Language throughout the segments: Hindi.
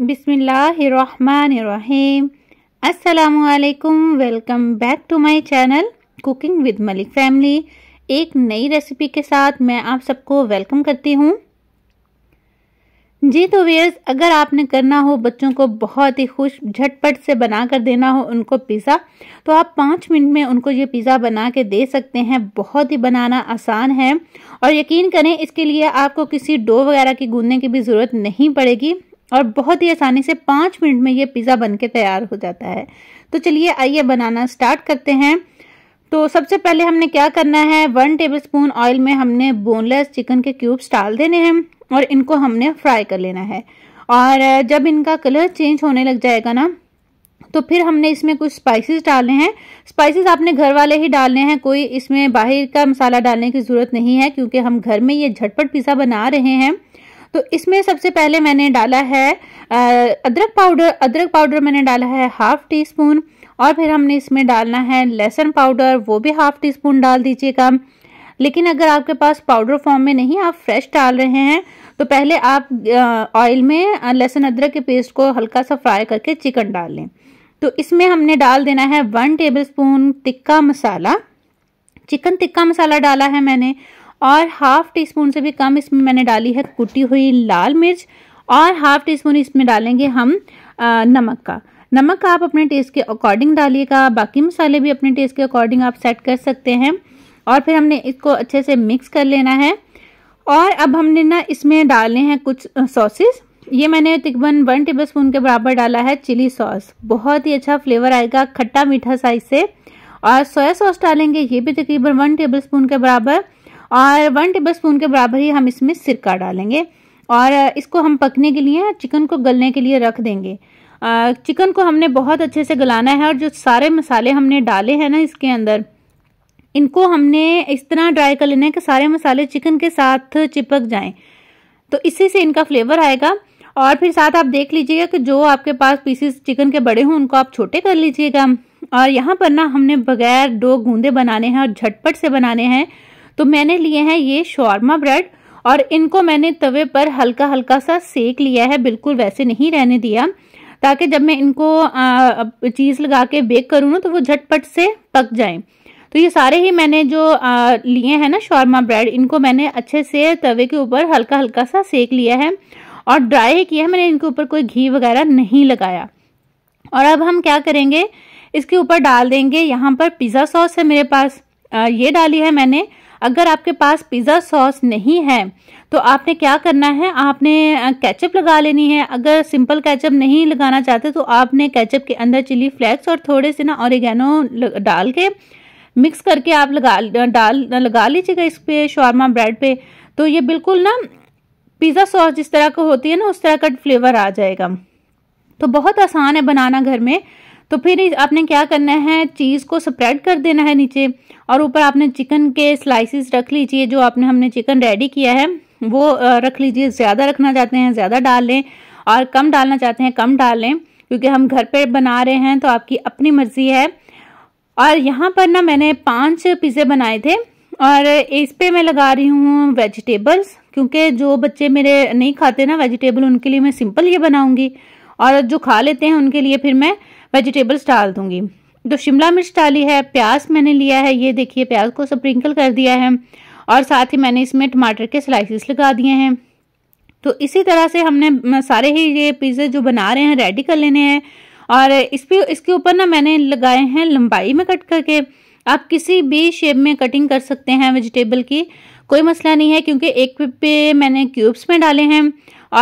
बिसमीम असलकुम welcome back to my channel cooking with Malik family एक नई रेसिपी के साथ मैं आप सबको वेलकम करती हूँ जी तो वेयर्स अगर आपने करना हो बच्चों को बहुत ही खुश झटपट से बना कर देना हो उनको पिज़्ज़ा तो आप पाँच मिनट में उनको ये पिज़्ज़ा बना के दे सकते हैं बहुत ही बनाना आसान है और यकीन करें इसके लिए आपको किसी डो वगैरह की गूंदने की भी ज़रूरत नहीं पड़ेगी और बहुत ही आसानी से पाँच मिनट में ये पिज़्ज़ा बन के तैयार हो जाता है तो चलिए आइए बनाना स्टार्ट करते हैं तो सबसे पहले हमने क्या करना है वन टेबलस्पून ऑयल में हमने बोनलेस चिकन के क्यूब्स डाल देने हैं और इनको हमने फ्राई कर लेना है और जब इनका कलर चेंज होने लग जाएगा ना तो फिर हमने इसमें कुछ स्पाइसेस डालने हैं स्पाइसेस आपने घर वाले ही डालने हैं कोई इसमें बाहर का मसाला डालने की ज़रूरत नहीं है क्योंकि हम घर में ये झटपट पिज़्ज़ा बना रहे हैं तो इसमें सबसे पहले मैंने डाला है अदरक पाउडर अदरक पाउडर मैंने डाला है हाफ टी स्पून और फिर हमने इसमें डालना है लहसुन पाउडर वो भी हाफ टी स्पून डाल दीजिएगा लेकिन अगर आपके पास पाउडर फॉर्म में नहीं आप फ्रेश डाल रहे हैं तो पहले आप ऑयल में लहसुन अदरक के पेस्ट को हल्का सा फ्राई करके चिकन डाल लें तो इसमें हमने डाल देना है one tablespoon tikka masala chicken tikka masala डाला है मैंने और हाफ टी स्पून से भी कम इसमें मैंने डाली है कुटी हुई लाल मिर्च और हाफ टी स्पून इसमें डालेंगे हम आ, नमक का नमक आप अपने टेस्ट के अकॉर्डिंग डालिएगा बाकी मसाले भी अपने टेस्ट के अकॉर्डिंग आप सेट कर सकते हैं और फिर हमने इसको अच्छे से मिक्स कर लेना है और अब हमने ना इसमें डालने हैं कुछ सॉसेस ये मैंने तकरीबन वन टेबल स्पून के बराबर डाला है चिली सॉस बहुत ही अच्छा फ्लेवर आएगा खट्टा मीठा साइज से और सोया सॉस डालेंगे ये भी तकरीबन वन टेबल स्पून के बराबर और वन टेबल स्पून के बराबर ही हम इसमें सिरका डालेंगे और इसको हम पकने के लिए चिकन को गलने के लिए रख देंगे चिकन को हमने बहुत अच्छे से गलाना है और जो सारे मसाले हमने डाले हैं ना इसके अंदर इनको हमने इस तरह ड्राई कर लेना है कि सारे मसाले चिकन के साथ चिपक जाएं तो इसी से इनका फ्लेवर आएगा और फिर साथ आप देख लीजिएगा कि जो आपके पास पीसेस चिकन के बड़े हों उनको आप छोटे कर लीजिएगा और यहाँ पर ना हमने बगैर डो गूंदे बनाने हैं और झटपट से बनाने हैं तो मैंने लिए हैं ये शौरमा ब्रेड और इनको मैंने तवे पर हल्का हल्का सा सेक लिया है बिल्कुल वैसे नहीं रहने दिया ताकि जब मैं इनको चीज़ लगा के बेक करूँ ना तो वो झटपट से पक जाएं तो ये सारे ही मैंने जो लिए हैं ना शौरमा ब्रेड इनको मैंने अच्छे से तवे के ऊपर हल्का हल्का सा सेक लिया है और ड्राई किया है मैंने इनके ऊपर कोई घी वगैरह नहीं लगाया और अब हम क्या करेंगे इसके ऊपर डाल देंगे यहाँ पर पिज़्ज़ा सॉस है मेरे पास ये डाली है मैंने अगर आपके पास पिज़्ज़ा सॉस नहीं है तो आपने क्या करना है आपने कैचअप लगा लेनी है अगर सिंपल कैचअप नहीं लगाना चाहते तो आपने कैचअप के अंदर चिली फ्लेक्स और थोड़े से ना औरगैनो डाल के मिक्स करके आप लगा डाल लगा लीजिएगा इस पर शॉर्मा ब्रेड पे तो ये बिल्कुल ना पिज़्ज़ा सॉस जिस तरह का होती है ना उस तरह का फ्लेवर आ जाएगा तो बहुत आसान है बनाना घर में तो फिर आपने क्या करना है चीज़ को स्प्रेड कर देना है नीचे और ऊपर आपने चिकन के स्लाइसिस रख लीजिए जो आपने हमने चिकन रेडी किया है वो रख लीजिए ज़्यादा रखना चाहते हैं ज़्यादा डाल लें और कम डालना चाहते हैं कम डाल लें क्योंकि हम घर पर बना रहे हैं तो आपकी अपनी मर्ज़ी है और यहाँ पर ना मैंने पाँच पिज़्ज़े बनाए थे और इस पे मैं लगा रही हूँ वेजिटेबल्स क्योंकि जो बच्चे मेरे नहीं खाते ना वेजिटेबल उनके लिए मैं सिंपल ये बनाऊँगी और जो खा लेते हैं उनके लिए फिर मैं वेजिटेबल्स डाल दूंगी जो शिमला मिर्च डाली है प्याज मैंने लिया है ये देखिए प्याज को स्प्रिंकल कर दिया है और साथ ही मैंने इसमें टमाटर के स्लाइसिस लगा दिए हैं तो इसी तरह से हमने सारे ही ये पिज़्ज़े जो बना रहे हैं रेडी कर लेने हैं और इस पर इसके ऊपर ना मैंने लगाए हैं लंबाई में कट करके आप किसी भी शेप में कटिंग कर सकते हैं वेजिटेबल की कोई मसला नहीं है क्योंकि एक पे मैंने क्यूब्स में डाले हैं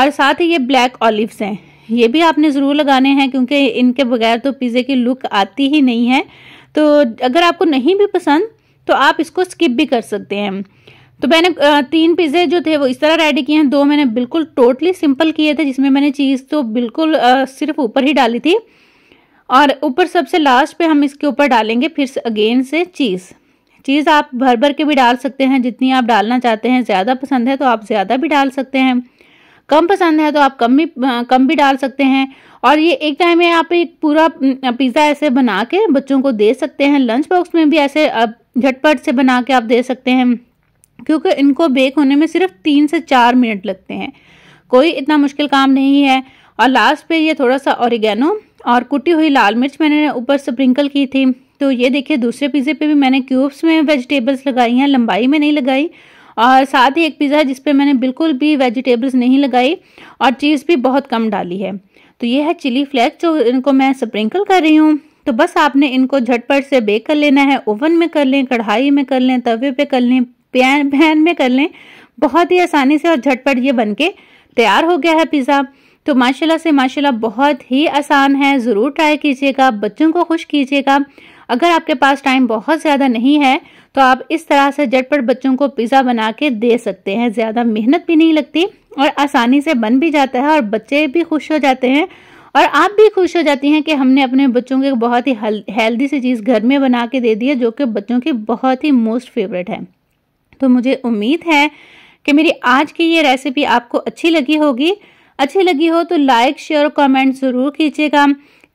और साथ ही ये ब्लैक ऑलिव्स हैं ये भी आपने ज़रूर लगाने हैं क्योंकि इनके बगैर तो पिज़्ज़े की लुक आती ही नहीं है तो अगर आपको नहीं भी पसंद तो आप इसको स्किप भी कर सकते हैं तो मैंने तीन पिज़्ज़े जो थे वो इस तरह रेडी किए हैं दो मैंने बिल्कुल टोटली सिंपल किए थे जिसमें मैंने चीज़ तो बिल्कुल सिर्फ ऊपर ही डाली थी और ऊपर सबसे लास्ट पे हम इसके ऊपर डालेंगे फिर अगेन से चीज़ चीज़ आप भर भर के भी डाल सकते हैं जितनी आप डालना चाहते हैं ज़्यादा पसंद है तो आप ज़्यादा भी डाल सकते हैं कम पसंद है तो आप कम भी कम भी डाल सकते हैं और ये एक टाइम में आप एक पूरा पिज़्ज़ा ऐसे बना के बच्चों को दे सकते हैं लंच बॉक्स में भी ऐसे झटपट से बना के आप दे सकते हैं क्योंकि इनको बेक होने में सिर्फ तीन से चार मिनट लगते हैं कोई इतना मुश्किल काम नहीं है और लास्ट पे ये थोड़ा सा ऑरिगेनो और कुटी हुई लाल मिर्च मैंने ऊपर स्प्रिंकल की थी तो ये देखिए दूसरे पिज़्ज़े पे भी मैंने क्यूब्स में वेजिटेबल्स लगाई हैं लंबाई में नहीं लगाई और साथ ही एक पिज़्ज़ा है जिसपे मैंने बिल्कुल भी वेजिटेबल्स नहीं लगाई और चीज़ भी बहुत कम डाली है तो ये है चिली फ्लेक्स जो इनको मैं स्प्रिंकल कर रही हूँ तो बस आपने इनको झटपट से बेक कर लेना है ओवन में कर लें कढ़ाई में कर लें तवे पे कर लें पैन पैन में कर लें बहुत ही आसानी से और झटपट ये बन के तैयार हो गया है पिज़्ज़ा तो माशाल्लाह से माशाल्लाह बहुत ही आसान है ज़रूर ट्राई कीजिएगा बच्चों को खुश कीजिएगा अगर आपके पास टाइम बहुत ज़्यादा नहीं है तो आप इस तरह से झटपट बच्चों को पिज़्ज़ा बना के दे सकते हैं ज़्यादा मेहनत भी नहीं लगती और आसानी से बन भी जाता है और बच्चे भी खुश हो जाते हैं और आप भी खुश हो जाती हैं कि हमने अपने बच्चों के बहुत ही हेल्दी सी चीज़ घर में बना के दे दी है जो कि बच्चों की बहुत ही मोस्ट फेवरेट है तो मुझे उम्मीद है कि मेरी आज की ये रेसिपी आपको अच्छी लगी होगी अच्छी लगी हो तो लाइक शेयर कमेंट ज़रूर कीजिएगा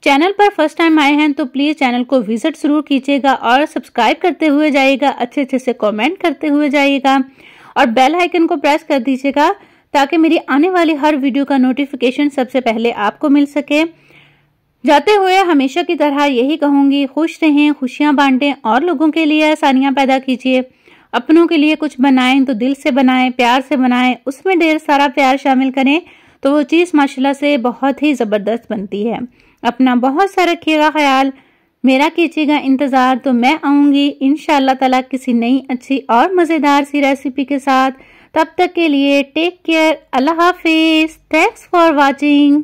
चैनल पर फर्स्ट टाइम आए हैं तो प्लीज चैनल को विजिट जरूर कीजिएगा और सब्सक्राइब करते हुए जाइएगा अच्छे अच्छे से कमेंट करते हुए जाइएगा और बेल आइकन को प्रेस कर दीजिएगा ताकि मेरी आने वाली हर वीडियो का नोटिफिकेशन सबसे पहले आपको मिल सके जाते हुए हमेशा की तरह यही कहूंगी खुश रहें खुशियां बांटें और लोगों के लिए आसानियां पैदा कीजिए अपनों के लिए कुछ बनाएं तो दिल से बनाएं प्यार से बनाएं उसमें ढेर सारा प्यार शामिल करें तो वो चीज़ माशाल्लाह से बहुत ही ज़बरदस्त बनती है अपना बहुत सा रखिएगा ख्याल मेरा कीजिएगा इंतज़ार तो मैं आऊँगी इन ताला किसी नई अच्छी और मज़ेदार सी रेसिपी के साथ तब तक के लिए टेक केयर अल्लाह हाफिज़ थैंक्स फॉर वॉचिंग